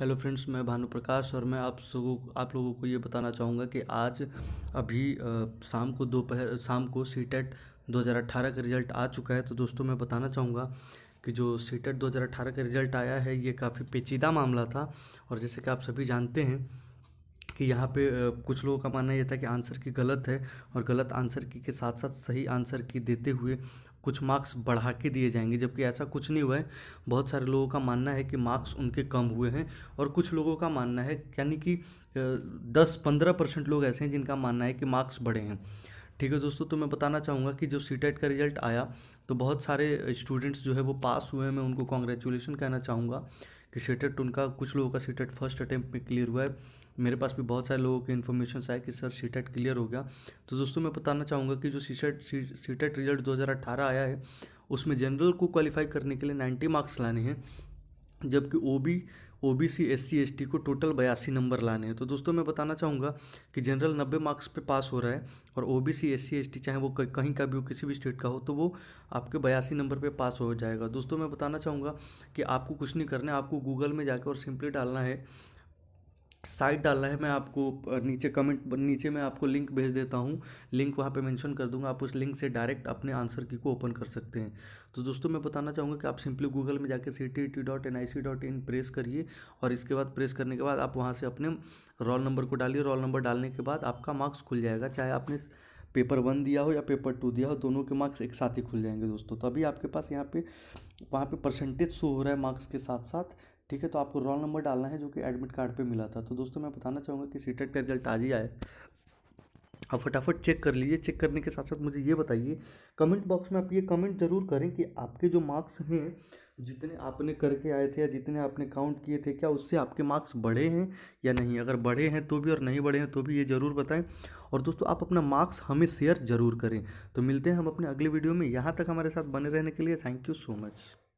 hello friends मैं भानु प्रकाश और मैं आप सब आप लोगों को ये बताना चाहूँगा कि आज अभी शाम को दोपहर शाम को सी टेट e दो का रिज़ल्ट आ चुका है तो दोस्तों मैं बताना चाहूँगा कि जो सी टेट e दो का रिज़ल्ट आया है ये काफ़ी पेचीदा मामला था और जैसे कि आप सभी जानते हैं कि यहाँ पे कुछ लोगों का मानना यह था कि आंसर की गलत है और गलत आंसर की के साथ साथ सही आंसर की देते हुए कुछ मार्क्स बढ़ा के दिए जाएंगे जबकि ऐसा कुछ नहीं हुआ है बहुत सारे लोगों का मानना है कि मार्क्स उनके कम हुए हैं और कुछ लोगों का मानना है यानी कि दस पंद्रह परसेंट लोग ऐसे हैं जिनका मानना है कि मार्क्स बढ़े हैं ठीक है दोस्तों तो मैं बताना चाहूँगा कि जब सी e का रिजल्ट आया तो बहुत सारे स्टूडेंट्स जो है वो पास हुए हैं मैं उनको कॉन्ग्रेचुलेसन कहना चाहूँगा कि सीटेट उनका कुछ लोगों का सीटेट फर्स्ट अटैम्प्ट में क्लियर हुआ है मेरे पास भी बहुत सारे लोगों के इन्फॉर्मेशन आए कि सर सीटेट क्लियर हो गया तो दोस्तों मैं बताना चाहूँगा कि जो सीटेट सीटेट रिजल्ट दो आया है उसमें जनरल को क्वालिफाई करने के लिए नाइन्टी मार्क्स लाने हैं जबकि O B O B C S C S T को टोटल बयासी नंबर लाने हैं तो दोस्तों मैं बताना चाहूँगा कि जनरल नब्बे मार्क्स पे पास हो रहा है और O B C S C S T चाहे वो कहीं का भी हो किसी भी स्टेट का हो तो वो आपके बयासी नंबर पे पास हो जाएगा दोस्तों मैं बताना चाहूँगा कि आपको कुछ नहीं करना है आपको गूगल में जाकर और सिंपली डालना है साइट डालना है मैं आपको नीचे कमेंट नीचे मैं आपको लिंक भेज देता हूँ लिंक वहाँ पे मेंशन कर दूंगा आप उस लिंक से डायरेक्ट अपने आंसर की को ओपन कर सकते हैं तो दोस्तों मैं बताना चाहूँगा कि आप सिंपली गूगल में जाके C T T dot N I C dot in press करिए और इसके बाद प्रेस करने के बाद आप वहाँ से अपने रोल नंबर को डालिए रोल नंबर डालने के बाद आपका मार्क्स खुल जाएगा चाहे आपने पेपर वन दिया हो या पेपर टू दिया हो दोनों के मार्क्स एक साथ ही खुल जाएंगे दोस्तों तो अभी आपके पास यहाँ पे वहाँ पे परसेंटेज शो हो रहा है मार्क्स के साथ साथ ठीक है तो आपको रोल नंबर डालना है जो कि एडमिट कार्ड पे मिला था तो दोस्तों मैं बताना चाहूँगा कि सी टेट का रिजल्ट आज ही आए आप फटाफट चेक कर लीजिए चेक करने के साथ साथ मुझे ये बताइए कमेंट बॉक्स में आप ये कमेंट ज़रूर करें कि आपके जो मार्क्स हैं जितने आपने करके आए थे या जितने आपने काउंट किए थे क्या उससे आपके मार्क्स बढ़े हैं या नहीं अगर बढ़े हैं तो भी और नहीं बढ़े हैं तो भी ये ज़रूर बताएं और दोस्तों आप अपना मार्क्स हमें शेयर ज़रूर करें तो मिलते हैं हम अपने अगले वीडियो में यहाँ तक हमारे साथ बने रहने के लिए थैंक यू सो मच